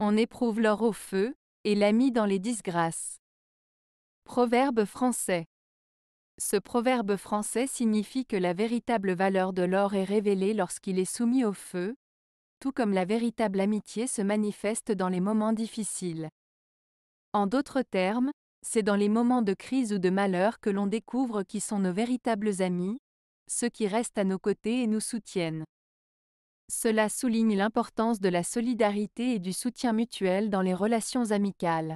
On éprouve l'or au feu, et l'ami dans les disgrâces. Proverbe français. Ce proverbe français signifie que la véritable valeur de l'or est révélée lorsqu'il est soumis au feu, tout comme la véritable amitié se manifeste dans les moments difficiles. En d'autres termes, c'est dans les moments de crise ou de malheur que l'on découvre qui sont nos véritables amis, ceux qui restent à nos côtés et nous soutiennent. Cela souligne l'importance de la solidarité et du soutien mutuel dans les relations amicales.